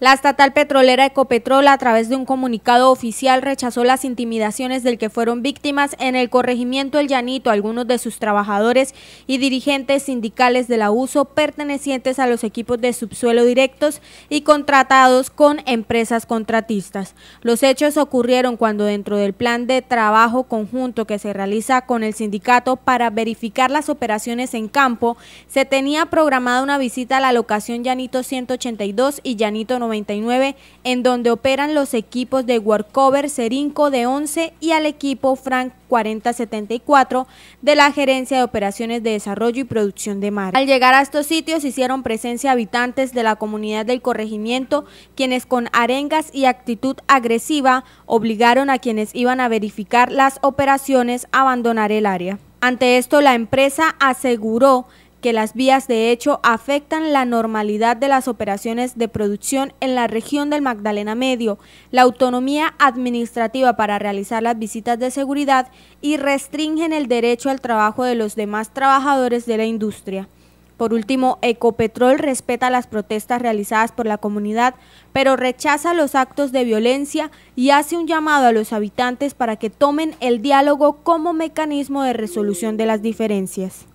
La estatal petrolera Ecopetrol, a través de un comunicado oficial, rechazó las intimidaciones del que fueron víctimas en el corregimiento El Llanito algunos de sus trabajadores y dirigentes sindicales del abuso pertenecientes a los equipos de subsuelo directos y contratados con empresas contratistas. Los hechos ocurrieron cuando dentro del plan de trabajo conjunto que se realiza con el sindicato para verificar las operaciones en campo, se tenía programada una visita a la locación Llanito 182 y Llanito 99, en donde operan los equipos de Workover Serinco de 11 y al equipo Frank 4074 de la Gerencia de Operaciones de Desarrollo y Producción de Mar. Al llegar a estos sitios hicieron presencia habitantes de la comunidad del corregimiento, quienes con arengas y actitud agresiva obligaron a quienes iban a verificar las operaciones a abandonar el área. Ante esto, la empresa aseguró que las vías de hecho afectan la normalidad de las operaciones de producción en la región del Magdalena Medio, la autonomía administrativa para realizar las visitas de seguridad y restringen el derecho al trabajo de los demás trabajadores de la industria. Por último, Ecopetrol respeta las protestas realizadas por la comunidad, pero rechaza los actos de violencia y hace un llamado a los habitantes para que tomen el diálogo como mecanismo de resolución de las diferencias.